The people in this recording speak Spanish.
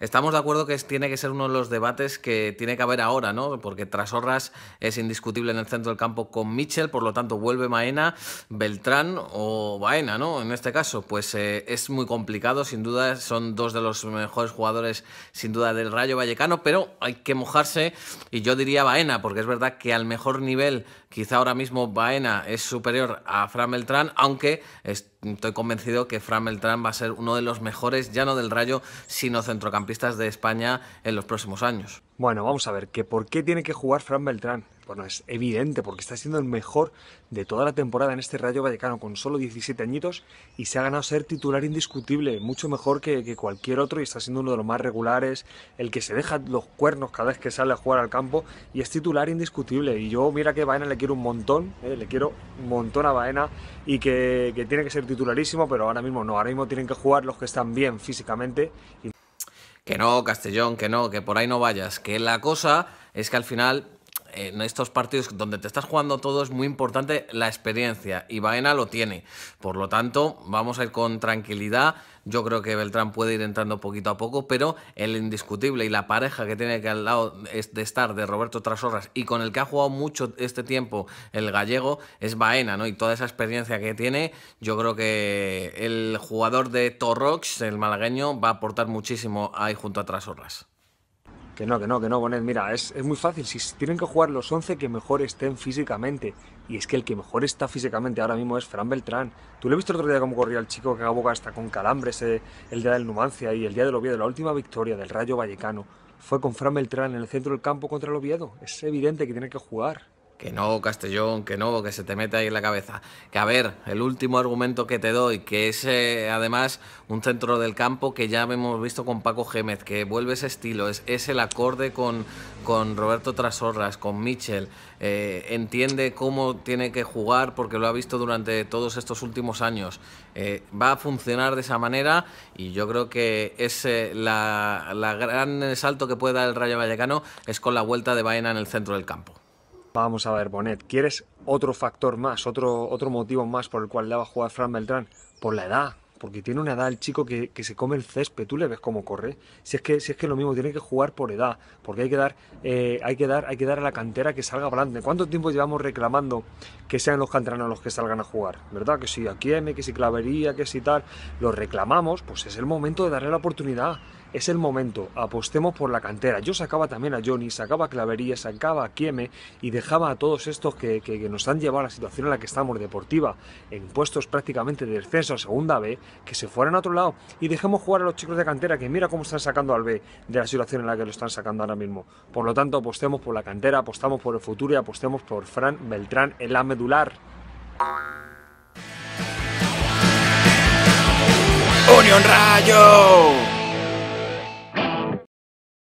Estamos de acuerdo que tiene que ser uno de los debates que tiene que haber ahora, ¿no? Porque Trasorras es indiscutible en el centro del campo con Mitchell, por lo tanto vuelve Maena, Beltrán o Baena, ¿no? En este caso, pues eh, es muy complicado, sin duda, son dos de los mejores jugadores, sin duda, del Rayo Vallecano, pero hay que mojarse y yo diría Baena, porque es verdad que al mejor nivel Quizá ahora mismo Baena es superior a Fran aunque estoy convencido que Fran va a ser uno de los mejores, ya no del Rayo, sino centrocampistas de España en los próximos años. Bueno, vamos a ver, que ¿por qué tiene que jugar Fran Beltrán? Bueno, es evidente, porque está siendo el mejor de toda la temporada en este Rayo Vallecano, con solo 17 añitos, y se ha ganado ser titular indiscutible, mucho mejor que, cualquier otro, y está siendo uno de los más regulares, el que se deja los cuernos cada vez que sale a jugar al campo, y es titular indiscutible. Y yo, mira que Baena le quiero un montón, eh, le quiero un montón a Baena, y que, tiene que ser titularísimo, pero ahora mismo no, ahora mismo tienen que jugar los que están bien físicamente. Y que no, Castellón, que no, que por ahí no vayas, que la cosa es que al final en estos partidos donde te estás jugando todo es muy importante la experiencia y Baena lo tiene. Por lo tanto, vamos a ir con tranquilidad. Yo creo que Beltrán puede ir entrando poquito a poco, pero el indiscutible y la pareja que tiene que al lado es de estar de Roberto Trasorras y con el que ha jugado mucho este tiempo el gallego es Baena, ¿no? Y toda esa experiencia que tiene, yo creo que el jugador de Torrox, el malagueño, va a aportar muchísimo ahí junto a Trasorras. Que no, que no, que no, Bonet. Mira, es, es muy fácil. Si tienen que jugar los 11 que mejor estén físicamente. Y es que el que mejor está físicamente ahora mismo es Fran Beltrán. Tú lo visto el otro día cómo corría el chico que acabó hasta con calambres eh, el día del Numancia y el día del Oviedo. La última victoria del Rayo Vallecano fue con Fran Beltrán en el centro del campo contra el Oviedo. Es evidente que tiene que jugar. Que no, Castellón, que no, que se te mete ahí en la cabeza. Que a ver, el último argumento que te doy, que es eh, además un centro del campo que ya hemos visto con Paco Gémez, que vuelve ese estilo, es, el acorde con, con Roberto Trasorras, con Mitchell, eh, entiende cómo tiene que jugar porque lo ha visto durante todos estos últimos años. Eh, va a funcionar de esa manera y yo creo que es la, gran salto que puede dar el Rayo Vallecano es con la vuelta de Baena en el centro del campo. Vamos a ver, Bonet, ¿quieres otro factor más, otro, otro motivo más por el cual le va a jugar Fran Beltrán? Por la edad, porque tiene una edad el chico que, que, se come el césped, tú le ves cómo corre. Si es que, si es que lo mismo, tiene que jugar por edad, porque hay que dar, eh, hay que dar, hay que dar a la cantera que salga adelante. ¿Cuánto tiempo llevamos reclamando que sean los canteranos los que salgan a jugar? ¿Verdad? Que si Quieme, que si Clavería, que si tal, los reclamamos, pues es el momento de darle la oportunidad es el momento, apostemos por la cantera. Yo sacaba también a Johnny, sacaba a Clavería, sacaba a Kieme y dejaba a todos estos que, que, nos han llevado a la situación en la que estamos deportiva, en puestos prácticamente de descenso a segunda B, que se fueran a otro lado y dejemos jugar a los chicos de cantera, que mira cómo están sacando al B de la situación en la que lo están sacando ahora mismo. Por lo tanto, apostemos por la cantera, apostamos por el futuro y apostemos por Fran Beltrán en la medular. Unión Rayo.